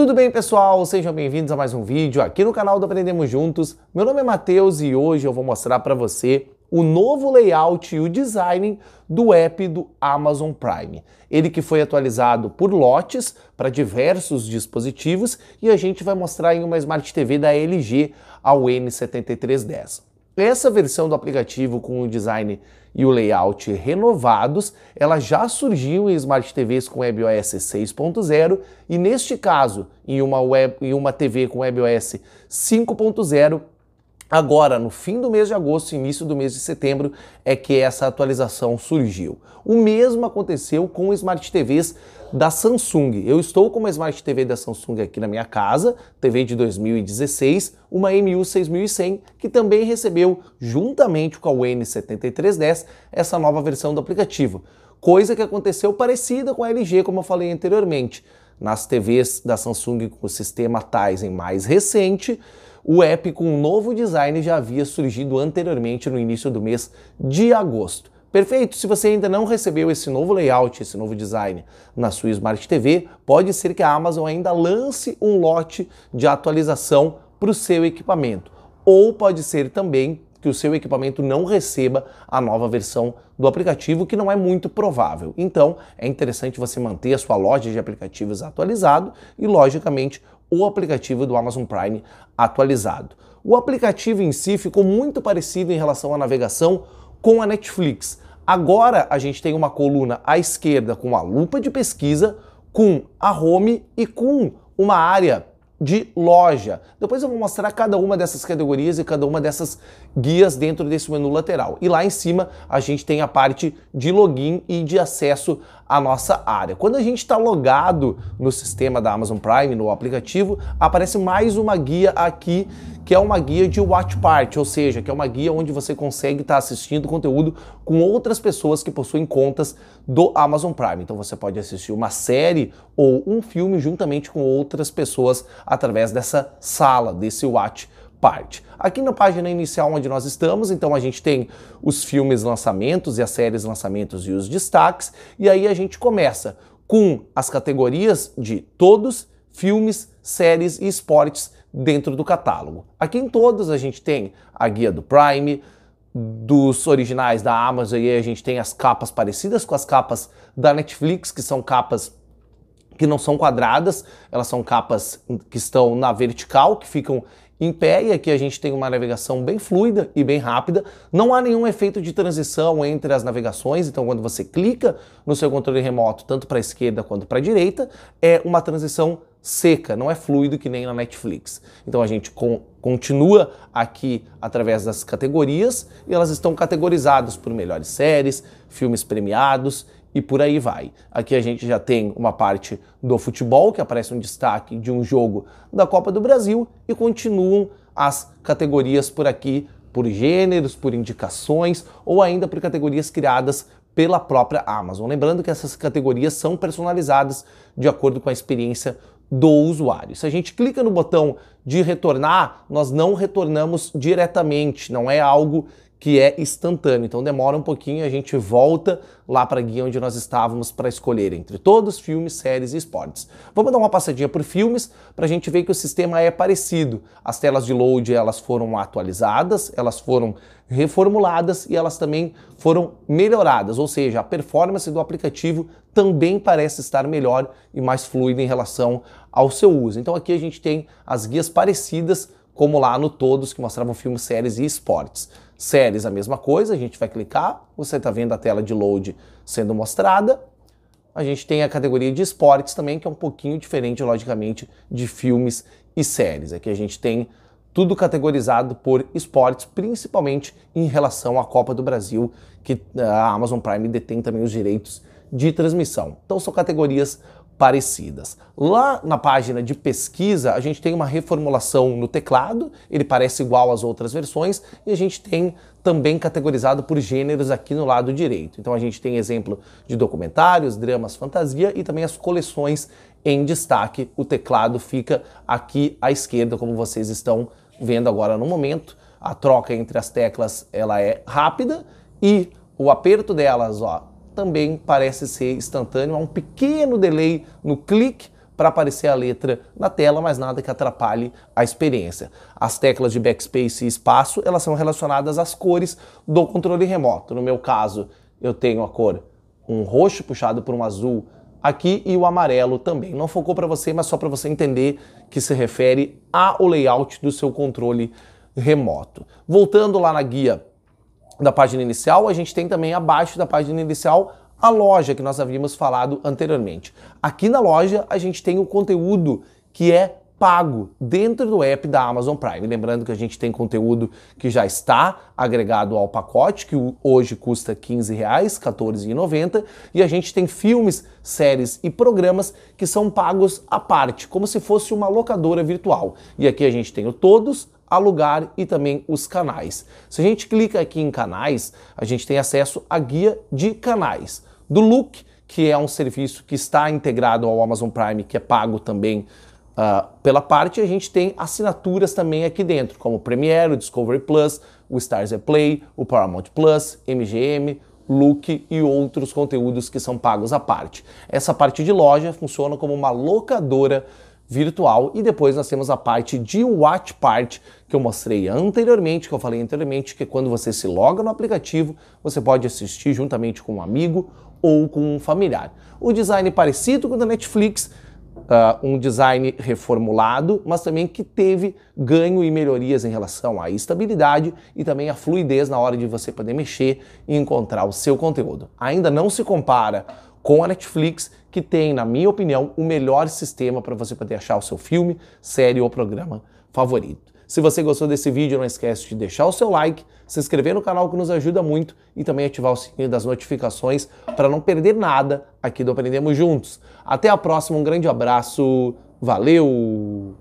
Tudo bem, pessoal? Sejam bem-vindos a mais um vídeo aqui no canal do Aprendemos Juntos. Meu nome é Matheus e hoje eu vou mostrar para você o novo layout e o design do app do Amazon Prime. Ele que foi atualizado por lotes para diversos dispositivos e a gente vai mostrar em uma Smart TV da LG ao N7310. Essa versão do aplicativo com o design e o layout renovados, ela já surgiu em Smart TVs com WebOS 6.0 e neste caso, em uma, web, em uma TV com WebOS 5.0, Agora, no fim do mês de agosto, início do mês de setembro, é que essa atualização surgiu. O mesmo aconteceu com Smart TVs da Samsung. Eu estou com uma Smart TV da Samsung aqui na minha casa, TV de 2016, uma MU 6100, que também recebeu, juntamente com a UN7310, essa nova versão do aplicativo. Coisa que aconteceu parecida com a LG, como eu falei anteriormente. Nas TVs da Samsung com o sistema Tizen mais recente, o app com um novo design já havia surgido anteriormente no início do mês de agosto. Perfeito? Se você ainda não recebeu esse novo layout, esse novo design na sua Smart TV, pode ser que a Amazon ainda lance um lote de atualização para o seu equipamento. Ou pode ser também que o seu equipamento não receba a nova versão do aplicativo, que não é muito provável. Então, é interessante você manter a sua loja de aplicativos atualizado e, logicamente, o aplicativo do Amazon Prime atualizado. O aplicativo em si ficou muito parecido em relação à navegação com a Netflix. Agora a gente tem uma coluna à esquerda com a lupa de pesquisa, com a home e com uma área de loja. Depois eu vou mostrar cada uma dessas categorias e cada uma dessas guias dentro desse menu lateral. E lá em cima a gente tem a parte de login e de acesso a nossa área. Quando a gente está logado no sistema da Amazon Prime, no aplicativo, aparece mais uma guia aqui que é uma guia de watch party, ou seja, que é uma guia onde você consegue estar tá assistindo conteúdo com outras pessoas que possuem contas do Amazon Prime. Então você pode assistir uma série ou um filme juntamente com outras pessoas através dessa sala, desse watch parte. Aqui na página inicial onde nós estamos, então a gente tem os filmes lançamentos e as séries lançamentos e os destaques, e aí a gente começa com as categorias de todos, filmes, séries e esportes dentro do catálogo. Aqui em todos a gente tem a guia do Prime, dos originais da Amazon, e aí a gente tem as capas parecidas com as capas da Netflix, que são capas que não são quadradas, elas são capas que estão na vertical, que ficam impede que a gente tem uma navegação bem fluida e bem rápida. Não há nenhum efeito de transição entre as navegações, então quando você clica no seu controle remoto, tanto para a esquerda quanto para a direita, é uma transição seca, não é fluido que nem na Netflix. Então a gente continua aqui através das categorias e elas estão categorizadas por melhores séries, filmes premiados e por aí vai. Aqui a gente já tem uma parte do futebol, que aparece um destaque de um jogo da Copa do Brasil, e continuam as categorias por aqui, por gêneros, por indicações ou ainda por categorias criadas pela própria Amazon. Lembrando que essas categorias são personalizadas de acordo com a experiência do usuário. Se a gente clica no botão de retornar, nós não retornamos diretamente, não é algo que é instantâneo. Então demora um pouquinho, a gente volta lá para a guia onde nós estávamos para escolher entre todos filmes, séries e esportes. Vamos dar uma passadinha por filmes para a gente ver que o sistema é parecido. As telas de load elas foram atualizadas, elas foram reformuladas e elas também foram melhoradas, ou seja, a performance do aplicativo também parece estar melhor e mais fluida em relação ao seu uso. Então aqui a gente tem as guias parecidas como lá no Todos, que mostravam filmes, séries e esportes. Séries, a mesma coisa, a gente vai clicar, você está vendo a tela de load sendo mostrada. A gente tem a categoria de esportes também, que é um pouquinho diferente, logicamente, de filmes e séries. Aqui a gente tem tudo categorizado por esportes, principalmente em relação à Copa do Brasil, que a Amazon Prime detém também os direitos de transmissão. Então são categorias parecidas. Lá na página de pesquisa, a gente tem uma reformulação no teclado, ele parece igual às outras versões, e a gente tem também categorizado por gêneros aqui no lado direito. Então a gente tem exemplo de documentários, dramas, fantasia e também as coleções em destaque. O teclado fica aqui à esquerda, como vocês estão vendo agora no momento. A troca entre as teclas ela é rápida e o aperto delas, ó, também parece ser instantâneo. Há um pequeno delay no clique para aparecer a letra na tela, mas nada que atrapalhe a experiência. As teclas de backspace e espaço, elas são relacionadas às cores do controle remoto. No meu caso, eu tenho a cor um roxo puxado por um azul aqui e o amarelo também. Não focou para você, mas só para você entender que se refere ao layout do seu controle remoto. Voltando lá na guia da página inicial, a gente tem também abaixo da página inicial a loja que nós havíamos falado anteriormente. Aqui na loja a gente tem o conteúdo que é pago dentro do app da Amazon Prime. Lembrando que a gente tem conteúdo que já está agregado ao pacote, que hoje custa R$ 15,00, R$ 14,90, e a gente tem filmes, séries e programas que são pagos à parte, como se fosse uma locadora virtual. E aqui a gente tem o Todos, alugar e também os canais. Se a gente clica aqui em canais, a gente tem acesso à guia de canais do Look, que é um serviço que está integrado ao Amazon Prime, que é pago também uh, pela parte. A gente tem assinaturas também aqui dentro, como o Premiere, o Discovery Plus, o Stars Play, o Paramount Plus, MGM, Look e outros conteúdos que são pagos à parte. Essa parte de loja funciona como uma locadora virtual e depois nós temos a parte de watch party que eu mostrei anteriormente, que eu falei anteriormente, que é quando você se loga no aplicativo, você pode assistir juntamente com um amigo ou com um familiar. O design é parecido com o da Netflix, uh, um design reformulado, mas também que teve ganho e melhorias em relação à estabilidade e também à fluidez na hora de você poder mexer e encontrar o seu conteúdo. Ainda não se compara com a Netflix, que tem, na minha opinião, o melhor sistema para você poder achar o seu filme, série ou programa favorito. Se você gostou desse vídeo, não esquece de deixar o seu like, se inscrever no canal que nos ajuda muito e também ativar o sininho das notificações para não perder nada aqui do Aprendemos Juntos. Até a próxima, um grande abraço, valeu!